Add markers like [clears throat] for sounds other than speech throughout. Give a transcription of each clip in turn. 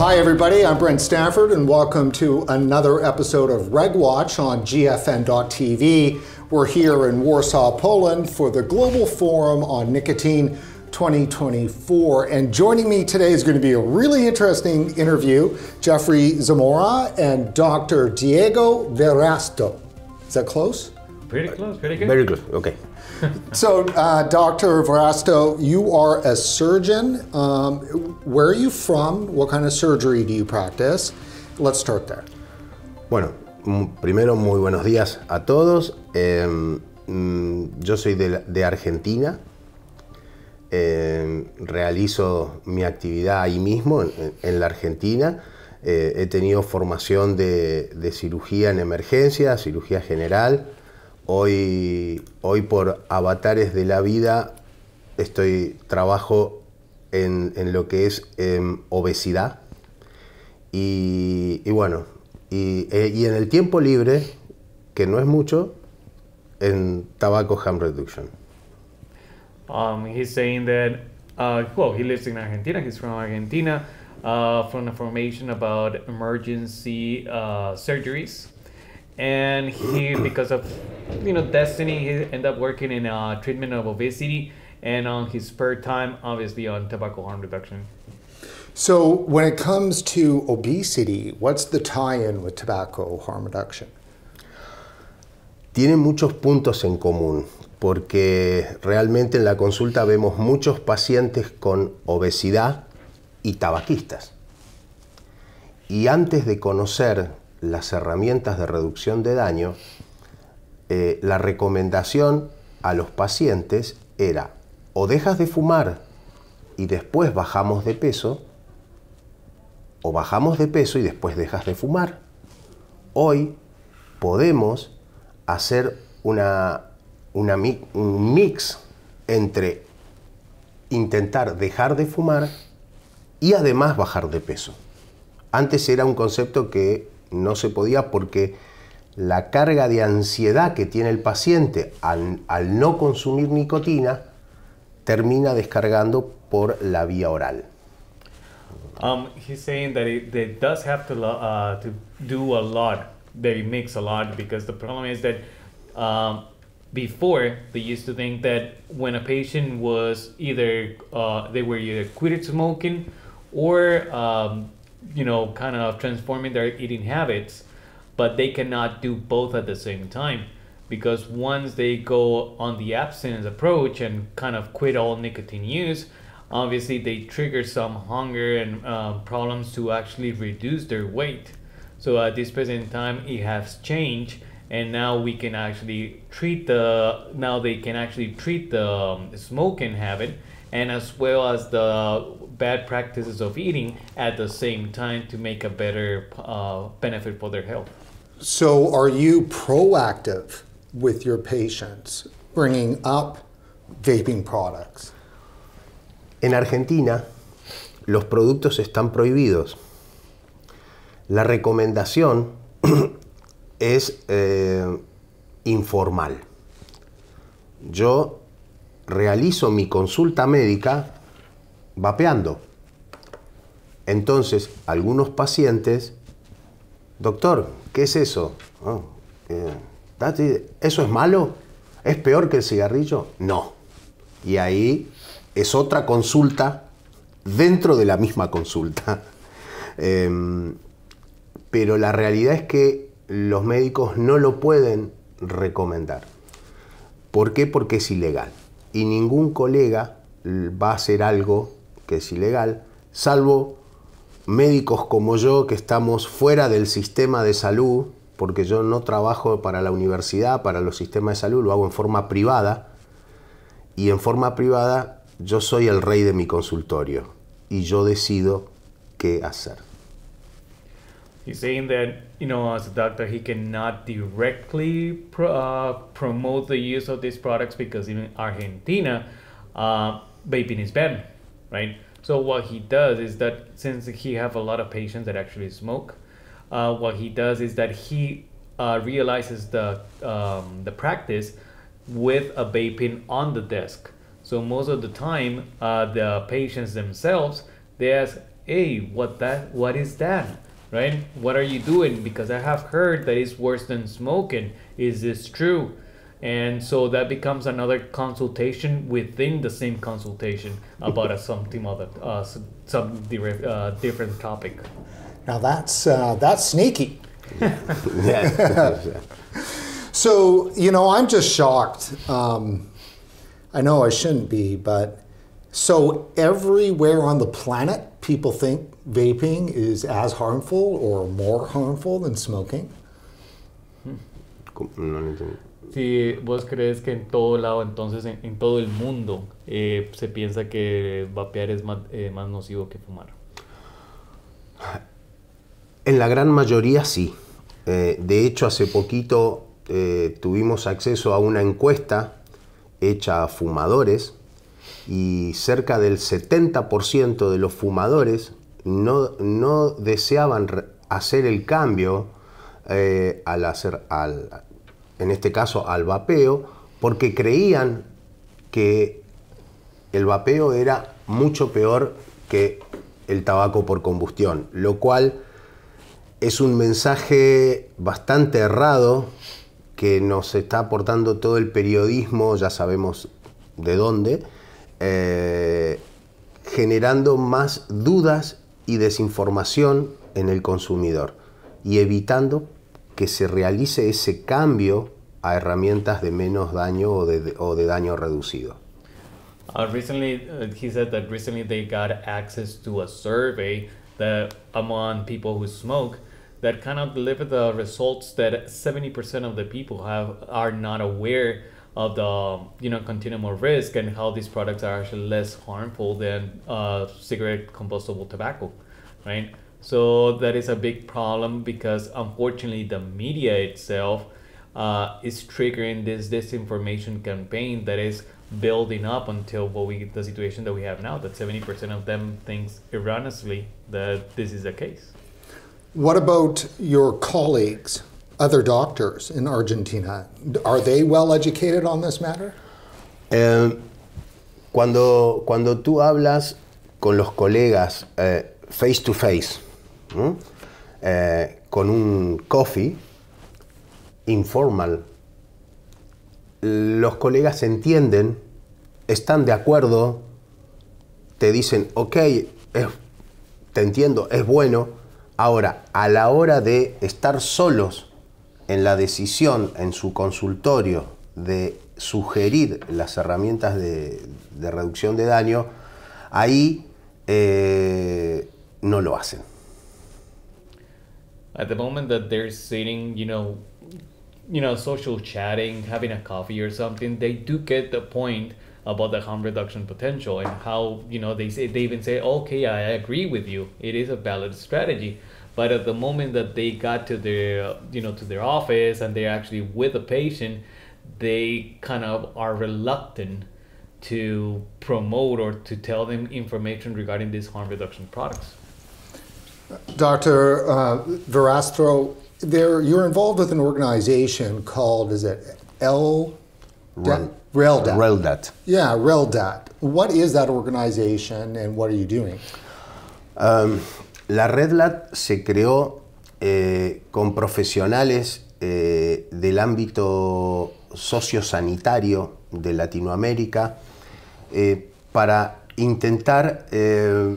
Hi, everybody. I'm Brent Stafford, and welcome to another episode of Reg Watch on GFN.TV. We're here in Warsaw, Poland for the Global Forum on Nicotine 2024. And joining me today is going to be a really interesting interview Jeffrey Zamora and Dr. Diego Verasto. Is that close? Pretty close, pretty good. Very good, okay. so, uh, Dr. Verasto, you are a surgeon. Um, where are you from? What kind of surgery do you practice? Let's start there. Bueno, mm, primero, muy buenos días a todos. Em, mm, yo soy de, Argentina. Em, realizo mi actividad ahí mismo, en, la Argentina. Eh, he tenido formación de, de cirugía en emergencia, cirugía general, Hoy, hoy por avatares de la vida estoy trabajo en, en lo que es em, obesidad y, y bueno y, eh, y, en el tiempo libre que no es mucho en tabaco, harm reduction. Um, he's saying that uh, well he lives in Argentina he's from Argentina uh, from formación formation about emergency uh, surgeries and he because of you know destiny he ended up working in uh, treatment of obesity and on his spare time obviously on tobacco harm reduction so when it comes to obesity what's the tie-in with tobacco harm reduction tienen muchos puntos en común porque realmente en la consulta vemos muchos pacientes con obesidad y tabaquistas y antes de conocer las herramientas de reducción de daño, eh, la recomendación a los pacientes era o dejas de fumar y después bajamos de peso, o bajamos de peso y después dejas de fumar. Hoy podemos hacer una, un mix entre intentar dejar de fumar y además bajar de peso. Antes era un concepto que no se podía porque la carga de ansiedad que tiene el paciente al, al no consumir nicotina termina descargando por la vía oral. Um, he's saying that it, it does have to, uh, to do a lot, that it makes a lot, because the problem is that um, before they used to think that when a patient was either uh, they were either quitted smoking or um, you know, kind of transforming their eating habits, but they cannot do both at the same time because once they go on the abstinence approach and kind of quit all nicotine use, obviously they trigger some hunger and uh, problems to actually reduce their weight. So at this present time, it has changed, and now we can actually treat the now they can actually treat the um, smoking habit, and as well as the bad practices of eating at the same time to make a better uh, benefit for their health. So, are you proactive with your patients bringing up vaping products? En Argentina, los productos están prohibidos. La recomendación [clears throat] es eh, informal. Yo realizo mi consulta médica vapeando. Entonces, algunos pacientes, doctor, ¿qué es eso? Oh, eh, ¿Eso es malo? ¿Es peor que el cigarrillo? No. Y ahí es otra consulta dentro de la misma consulta. [laughs] Em, pero la realidad es que los médicos no lo pueden recomendar. ¿Por qué? Porque es ilegal. Y ningún colega va a hacer algo que es ilegal, salvo médicos como yo que estamos fuera del sistema de salud, porque yo no trabajo para la universidad, para los sistemas de salud, lo hago en forma privada, y en forma privada yo soy el rey de mi consultorio y yo decido qué hacer. He's saying that, you know, as a doctor, he cannot directly uh, promote the use of these products because in Argentina, uh, vaping is banned. right? So what he does is that since he have a lot of patients that actually smoke, uh, what he does is that he uh, realizes the um, the practice with a bay pin on the desk. So most of the time, uh, the patients themselves they ask, "Hey, what that? What is that?" Right? What are you doing? Because I have heard that it's worse than smoking. Is this true? and so that becomes another consultation within the same consultation about a something other uh, some uh, different topic. Now that's uh, that's sneaky. [laughs] so you know, I'm just shocked. Um, I know I shouldn't be, but so everywhere on the planet, people think vaping is as harmful or more harmful than smoking. Hmm. si vos crees que en todo lado, entonces en, todo el mundo, eh, se piensa que vapear es eh, más, nocivo que fumar. En la gran mayoría sí. Eh, de hecho, hace poquito tuvimos acceso a una encuesta hecha a fumadores y cerca del 70% de los fumadores no, no deseaban hacer el cambio al hacer al, en este caso al vapeo, porque creían que el vapeo era mucho peor que el tabaco por combustión, lo cual es un mensaje bastante errado que nos está aportando todo el periodismo, ya sabemos de dónde, eh, generando más dudas y desinformación en el consumidor y evitando que se realice ese cambio a herramientas de menos daño o de, o de daño reducido. Uh, recently, uh, he said that recently they got access to a survey that among people who smoke that kind of delivered the results that 70% of the people have are not aware of the um, you know continuum of risk and how these products are actually less harmful than uh, cigarette combustible tobacco, right? So that is a big problem because unfortunately the media itself uh, is triggering this disinformation campaign that is building up until what we the situation that we have now that 70% of them thinks erroneously that this is the case. What about your colleagues, other doctors in Argentina? Are they well educated on this matter? Eh, cuando, cuando tú hablas con los colegas eh, face to face, Eh, con un coffee informal. Los colegas entienden, están de acuerdo, te dicen, ok, te entiendo, es bueno. Ahora, a la hora de estar solos en la decisión, en su consultorio, de sugerir las herramientas de, reducción de daño, ahí eh, no lo hacen. at the moment that they're sitting, you know, you know, social chatting, having a coffee or something, they do get the point about the harm reduction potential and how you know they say they even say, okay, I agree with you. It is a valid strategy. But at the moment that they got to their you know to their office and they're actually with a patient, they kind of are reluctant to promote or to tell them information regarding these harm reduction products. Dr. Uh, Verastro, there you're involved with an organization called is it L Rel, RELDAT. RELDAT. Yeah, RELDAT. What is that organization and what are you doing? Um, la RELDAT se creó eh, con profesionales eh, del ámbito sociosanitario de Latinoamérica eh, para intentar eh,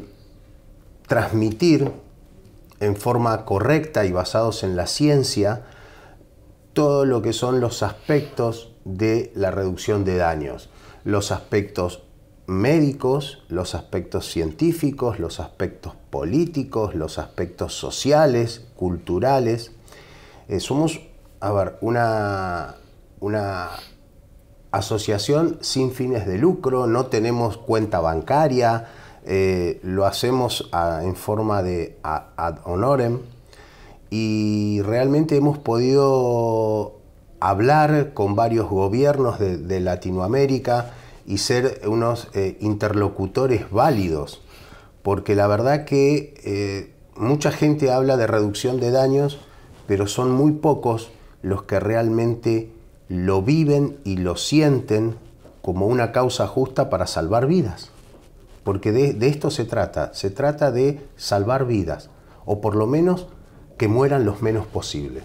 transmitir en forma correcta y basados en la ciencia todo lo que son los aspectos de la reducción de daños, los aspectos médicos, los aspectos científicos, los aspectos políticos, los aspectos sociales, culturales. Eh, somos, a ver, una asociación sin fines de lucro, no tenemos cuenta bancaria, eh, lo hacemos ah, en forma de ah, ad honorem y realmente hemos podido hablar con varios gobiernos de, Latinoamérica y ser unos eh, interlocutores válidos, porque la verdad que eh, mucha gente habla de reducción de daños, pero son muy pocos los que realmente lo viven y lo sienten como una causa justa para salvar vidas porque de, de, esto se trata, se trata de salvar vidas, o por lo menos que mueran los menos posible.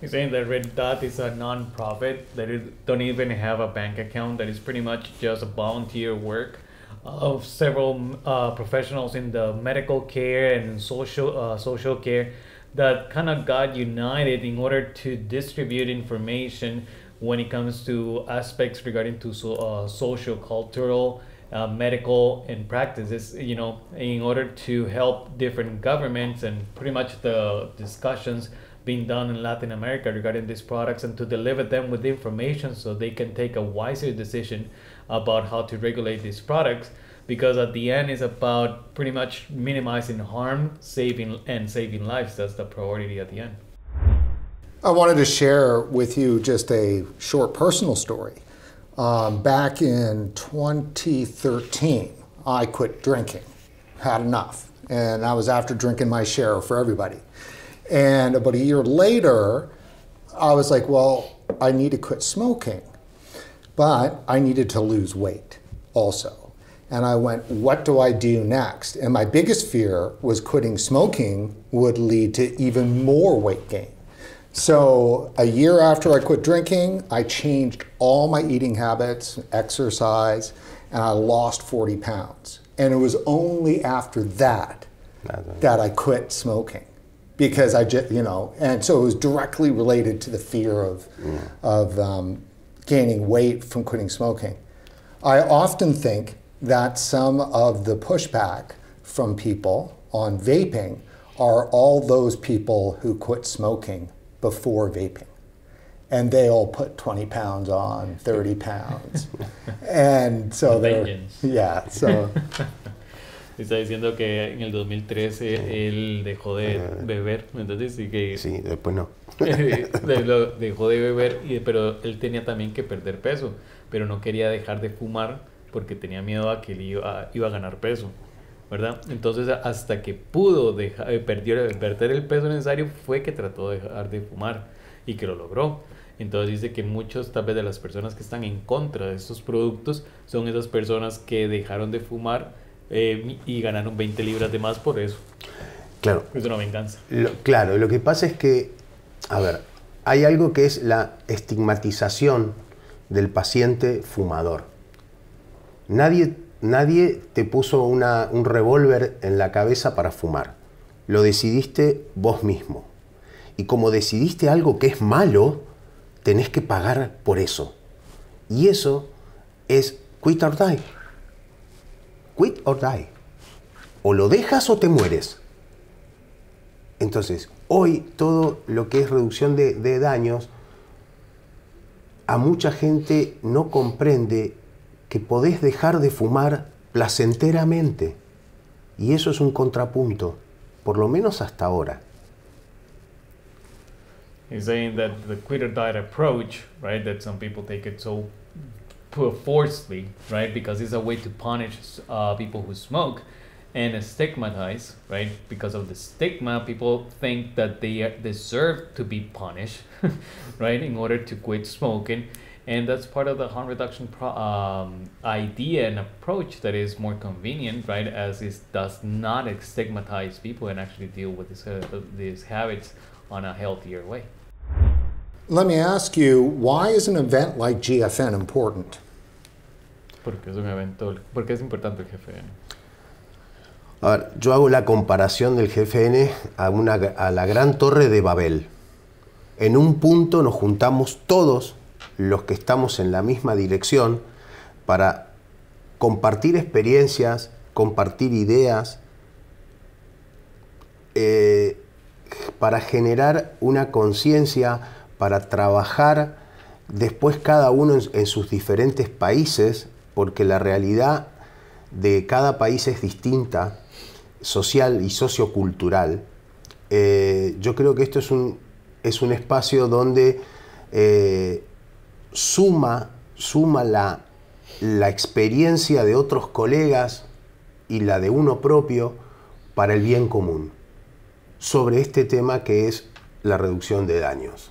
You're saying that Red Dot is a non-profit that it don't even have a bank account that is pretty much just a volunteer work of several uh, professionals in the medical care and social uh, social care that kind of got united in order to distribute information when it comes to aspects regarding to so, uh, social cultural uh, medical and practices, you know in order to help different governments and pretty much the discussions being done in Latin America regarding these products and to deliver them with information so they can take a wiser decision about how to regulate these products because at the end it's about pretty much minimizing harm saving and saving lives that's the priority at the end I wanted to share with you just a short personal story um, back in 2013, I quit drinking, had enough. And I was after drinking my share for everybody. And about a year later, I was like, well, I need to quit smoking. But I needed to lose weight also. And I went, what do I do next? And my biggest fear was quitting smoking would lead to even more weight gain. So, a year after I quit drinking, I changed all my eating habits, exercise, and I lost 40 pounds. And it was only after that that I quit smoking because I just, you know, and so it was directly related to the fear of, mm. of um, gaining weight from quitting smoking. I often think that some of the pushback from people on vaping are all those people who quit smoking before vaping. And they all put 20 pounds on, 30 pounds. [laughs] and so they're, [laughs] yeah, so [laughs] Está diciendo que en el 2013 él dejó de eh, beber, entonces sí que... Sí, después no. dejó de beber, y, pero él tenía también que perder peso, pero no quería dejar de fumar porque tenía miedo a que él iba a ganar peso. ¿verdad? Entonces, hasta que pudo dejar, perder, eh, perder el peso necesario, fue que trató de dejar de fumar y que lo logró. Entonces dice que muchos tal vez de las personas que están en contra de estos productos son esas personas que dejaron de fumar eh, y ganaron 20 libras de más por eso. Claro. Es una venganza. claro, lo que pasa es que, a ver, hay algo que es la estigmatización del paciente fumador. Nadie Nadie te puso un revólver en la cabeza para fumar. Lo decidiste vos mismo. Y como decidiste algo que es malo, tenés que pagar por eso. Y eso es quit or die. Quit or die. O lo dejas o te mueres. Entonces, hoy todo lo que es reducción de daños, a mucha gente no comprende que podés dejar de fumar placenteramente. Y eso es un contrapunto, por lo menos hasta ahora. He's saying that the quitter diet approach, right, that some people take it so forcefully, right, because it's a way to punish uh, people who smoke and stigmatize, right, because of the stigma, people think that they deserve to be punished, [laughs] right, in order to quit smoking. And that's part of the harm reduction um, idea and approach that is more convenient, right? As it does not stigmatize people and actually deal with this, uh, these habits on a healthier way. Let me ask you, why is an event like GFN important? Porque es un evento, porque es importante el GFN. A ver, yo hago la comparación del GFN a, una, a la gran torre de Babel. En un punto nos juntamos todos los que estamos en la misma dirección para compartir experiencias, compartir ideas, eh, para generar una conciencia, para trabajar después cada uno en, sus diferentes países, porque la realidad de cada país es distinta, social y sociocultural. Eh, yo creo que esto es un, es un espacio donde eh, suma, suma la, la experiencia de otros colegas y la de uno propio para el bien común sobre este tema que es la reducción de daños.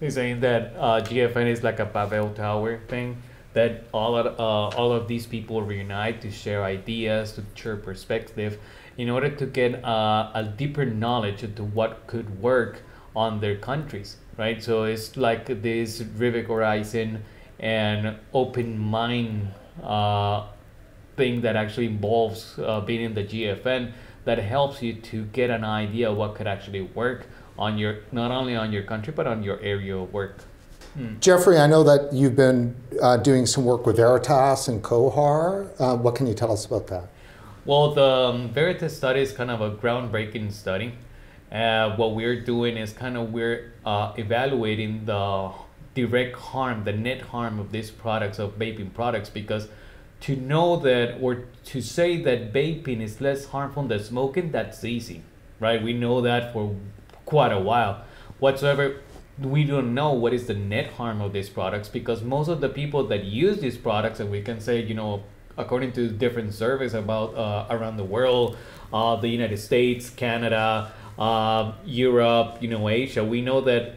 He's saying that uh, GFN is like a Pavel Tower thing, that all of, uh, all of these people reunite to share ideas, to share perspective, in order to get uh, a deeper knowledge into what could work on their countries. right? So it's like this Rivik horizon and open mind uh, thing that actually involves uh, being in the GFN that helps you to get an idea what could actually work on your not only on your country but on your area of work. Hmm. Jeffrey, I know that you've been uh, doing some work with Veritas and Kohar. Uh, what can you tell us about that? Well, the um, Veritas study is kind of a groundbreaking study uh, what we're doing is kind of we're uh, evaluating the direct harm, the net harm of these products, of vaping products, because to know that or to say that vaping is less harmful than smoking, that's easy, right? We know that for quite a while. Whatsoever, we don't know what is the net harm of these products because most of the people that use these products, and we can say, you know, according to different surveys about uh, around the world, uh, the United States, Canada, uh, Europe, you know, Asia, we know that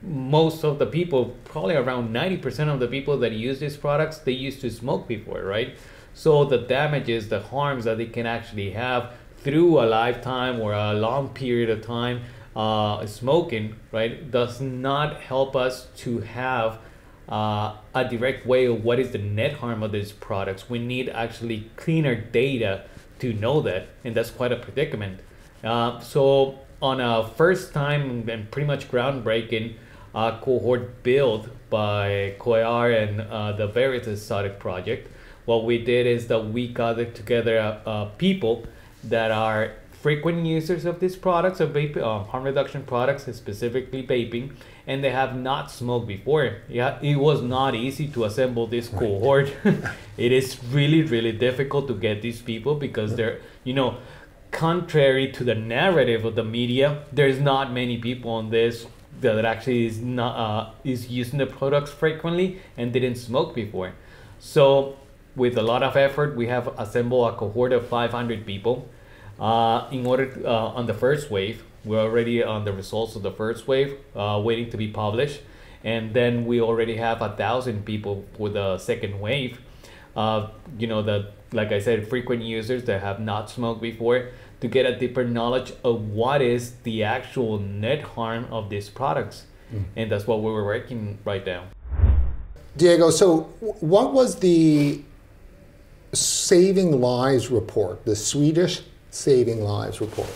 most of the people, probably around 90% of the people that use these products, they used to smoke before, right? So the damages, the harms that they can actually have through a lifetime or a long period of time uh, smoking, right, does not help us to have uh, a direct way of what is the net harm of these products. We need actually cleaner data to know that, and that's quite a predicament. Uh, so on a first time and pretty much groundbreaking uh, cohort build by Coar and uh, the Veritas Startup Project, what we did is that we gathered together uh, uh people that are frequent users of these products of uh, harm reduction products, specifically vaping, and they have not smoked before. Yeah, it was not easy to assemble this cohort. [laughs] it is really, really difficult to get these people because they're, you know, contrary to the narrative of the media, there's not many people on this that actually is not uh, is using the products frequently and didn't smoke before. So with a lot of effort, we have assembled a cohort of 500 people. Uh, in order to, uh, on the first wave, we're already on the results of the first wave, uh, waiting to be published, and then we already have a thousand people for the second wave. Uh, you know the like I said, frequent users that have not smoked before to get a deeper knowledge of what is the actual net harm of these products. Mm. And that's what we were working right now. Diego, so what was the Saving Lives report, the Swedish Saving Lives report?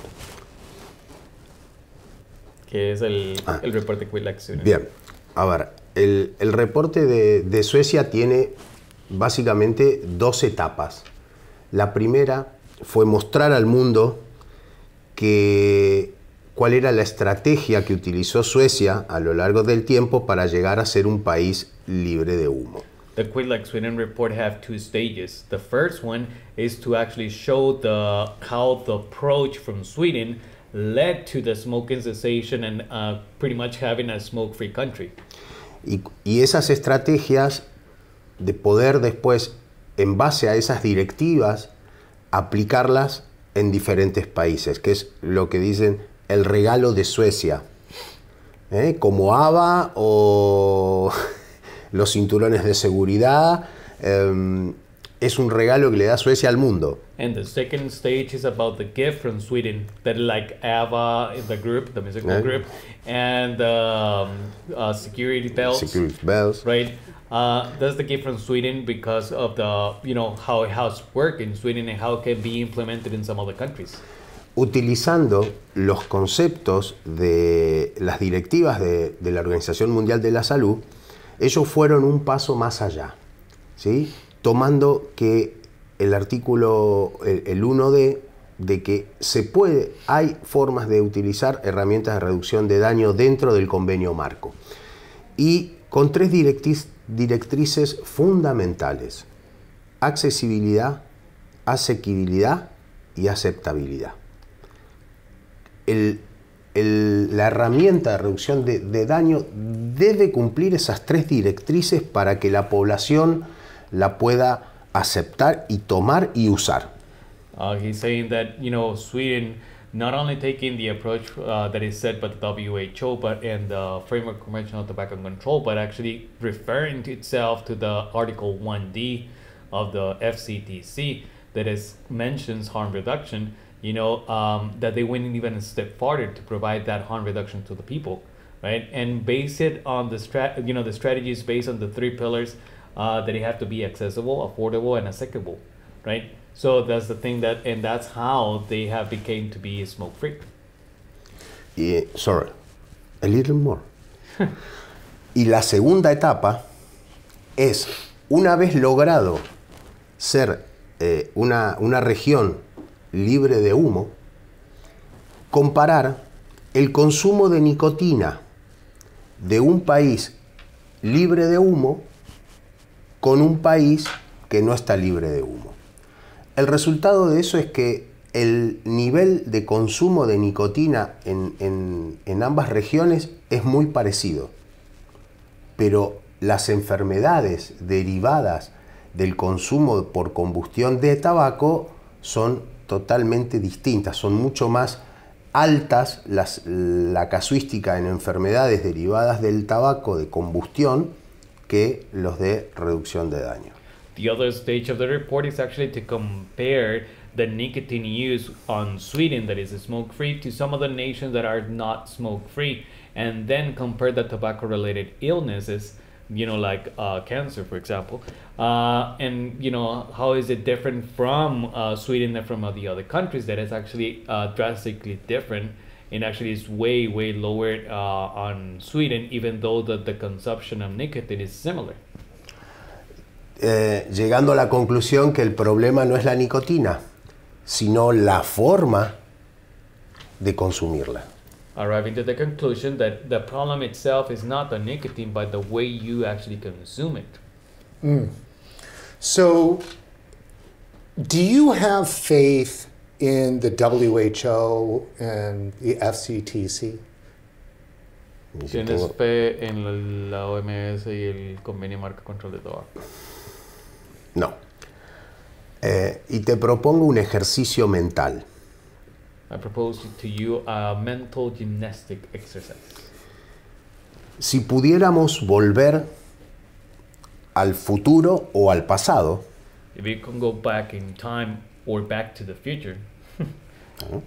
Que es el, ah. el reporte que la acción. Bien, a ver, el, el reporte de, de Suecia tiene básicamente dos etapas. La primera fue mostrar al mundo que, cuál era la estrategia que utilizó Suecia a lo largo del tiempo para llegar a ser un país libre de humo. The like Sweden report have two stages. The first one is to actually show the how the approach from Sweden led to the smoking cessation and uh, pretty much having a smoke-free country. Y, y esas estrategias de poder después, en base a esas directivas, aplicarlas en diferentes países, que es lo que dicen el regalo de Suecia, ¿eh? como Ava o [laughs] los cinturones de seguridad. Eh, es un regalo que le da Suecia al mundo. And the second stage is about the gift from Sweden that like ABBA in the group, the musical eh? group, and um, uh, security belts. Security belts. Right. Uh, that's the gift from Sweden because of the, you know, how it work in Sweden and how it can be implemented in some other countries. Utilizando los conceptos de las directivas de, la Organización Mundial de la Salud, ellos fueron un paso más allá, ¿sí? tomando que el artículo, el, 1D, de que se puede, hay formas de utilizar herramientas de reducción de daño dentro del convenio marco. Y con tres directrices fundamentales, accesibilidad, asequibilidad y aceptabilidad. la herramienta de reducción de, daño debe cumplir esas tres directrices para que la población la pueda aceptar y tomar y usar. Uh, not only taking the approach uh, that is set by the WHO but in the Framework Convention on Tobacco Control, but actually referring to itself to the Article 1D of the FCTC that is mentions harm reduction. You know um, that they went even a step farther to provide that harm reduction to the people, right? And base it on the strat. You know the strategies based on the three pillars uh, that they have to be accessible, affordable, and accessible, right? So that's the thing that, and that's how they have became to be smoke free. Eh, sorry, a little more. [laughs] y la segunda etapa es, una vez logrado ser eh, una región libre de humo, comparar el consumo de nicotina de un país libre de humo con un país que no está libre de humo. El resultado de eso es que el nivel de consumo de nicotina en, ambas regiones es muy parecido, pero las enfermedades derivadas del consumo por combustión de tabaco son totalmente distintas, son mucho más altas las, la casuística en enfermedades derivadas del tabaco de combustión que los de reducción de daño. The other stage of the report is actually to compare the nicotine use on Sweden that is smoke free to some other nations that are not smoke free and then compare the tobacco related illnesses you know like uh, cancer for example uh, and you know how is it different from uh, Sweden and from the other countries that is actually uh, drastically different and actually is way way lower uh, on Sweden even though the, the consumption of nicotine is similar Eh, llegando a la conclusión que el problema no es la nicotina, sino la forma de consumirla. Arriving to the conclusion that the problem itself is not the nicotine, but the way you actually consume it. Mm. So, do you have faith in the WHO and the FCTC? ¿Tienes fe en la OMS y el convenio marca control de tabaco? No. Eh, y te propongo un ejercicio mental. I propose to you a mental gymnastic exercise. Si pudiéramos volver al futuro o al pasado. If we can go back in time or back to the future. [laughs]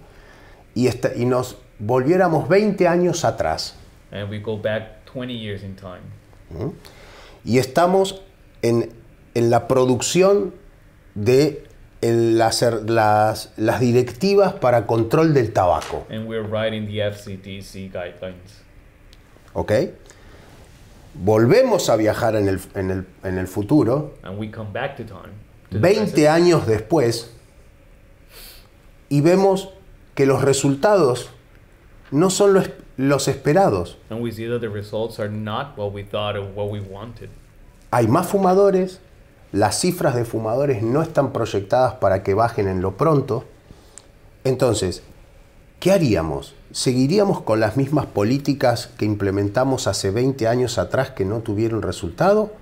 y, esta, y nos volviéramos 20 años atrás. And we go back 20 years in time. Y estamos en en la producción de las, directivas para control del tabaco. Volvemos a viajar en el, futuro. 20 años después. Y vemos que los resultados no son los, los esperados. Hay más fumadores las cifras de fumadores no están proyectadas para que bajen en lo pronto. Entonces, ¿qué haríamos? ¿Seguiríamos con las mismas políticas que implementamos hace 20 años atrás que no tuvieron resultado?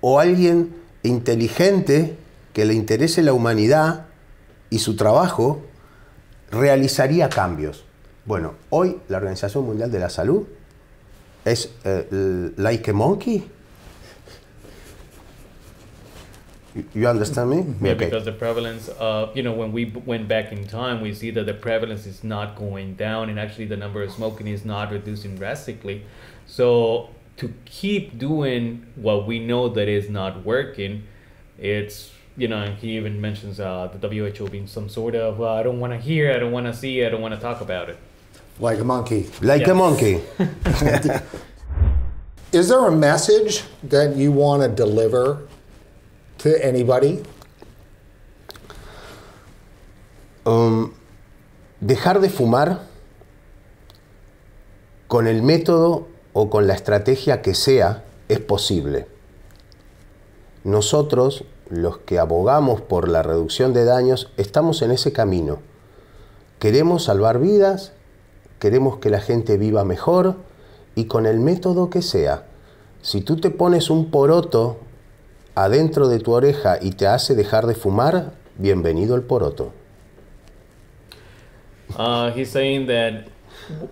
¿O alguien inteligente que le interese la humanidad y su trabajo realizaría cambios? Bueno, hoy la Organización Mundial de la Salud es eh, Like Monkey, You, understand me? Mm-hmm. Yeah, okay. because the prevalence, of uh, you know, when we went back in time, we see that the prevalence is not going down, and actually the number of smoking is not reducing drastically. So to keep doing what we know that is not working, it's you know, and he even mentions uh, the WHO being some sort of uh, I don't want to hear, I don't want to see, I don't want to talk about it. Like a monkey. Like yes. a monkey. [laughs] [laughs] Is there a message that you want to deliver Um, dejar de fumar con el método o con la estrategia que sea es posible. Nosotros, los que abogamos por la reducción de daños, estamos en ese camino. Queremos salvar vidas, queremos que la gente viva mejor y con el método que sea. Si tú te pones un poroto adentro de tu oreja y te hace dejar de fumar, bienvenido el poroto. Uh, he's saying that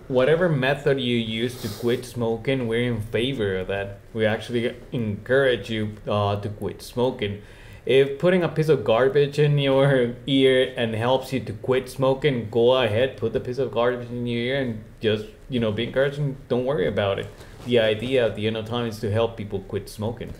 whatever method you use to quit smoking, we're in favor of that. We actually encourage you uh, to quit smoking. If putting a piece of garbage in your ear and helps you to quit smoking, go ahead, put the piece of garbage in your ear and just, you know, be encouraging, don't worry about it. The idea at the end of time is to help people quit smoking.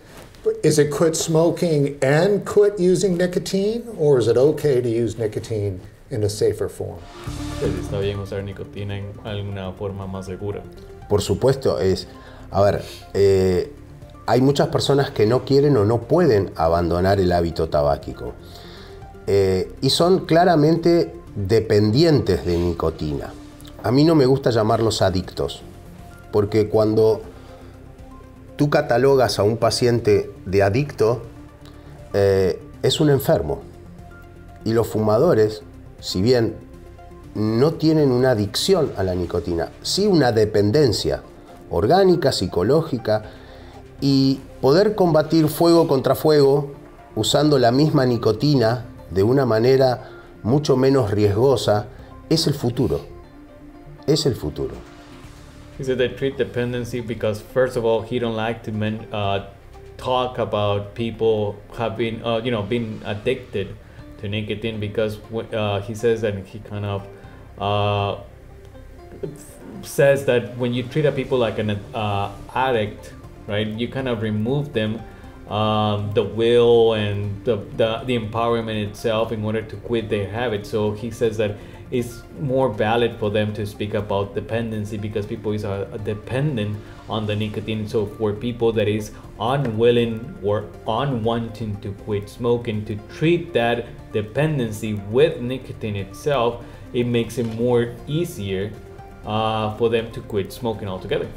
Is it quit smoking and quit using nicotine, o es it okay to use nicotine in a safer pues ¿Está bien usar nicotina en alguna forma más segura? Por supuesto, es. A ver, eh, hay muchas personas que no quieren o no pueden abandonar el hábito tabáquico. Eh, y son claramente dependientes de nicotina. A mí no me gusta llamarlos adictos, porque cuando tú catalogas a un paciente de adicto, eh, es un enfermo. Y los fumadores, si bien no tienen una adicción a la nicotina, sí una dependencia orgánica, psicológica, y poder combatir fuego contra fuego usando la misma nicotina de una manera mucho menos riesgosa es el futuro. Es el futuro. He said they treat dependency because first of all, he don't like to men, uh, talk about people having uh, you know being addicted to nicotine because uh, he says that he kind of uh, says that when you treat a people like an uh, addict, right, you kind of remove them um, the will and the, the the empowerment itself in order to quit their habit. So he says that it's more valid for them to speak about dependency because people is are uh, dependent on the nicotine. So for people that is unwilling or unwanting to quit smoking, to treat that dependency with nicotine itself, it makes it more easier uh, for them to quit smoking altogether.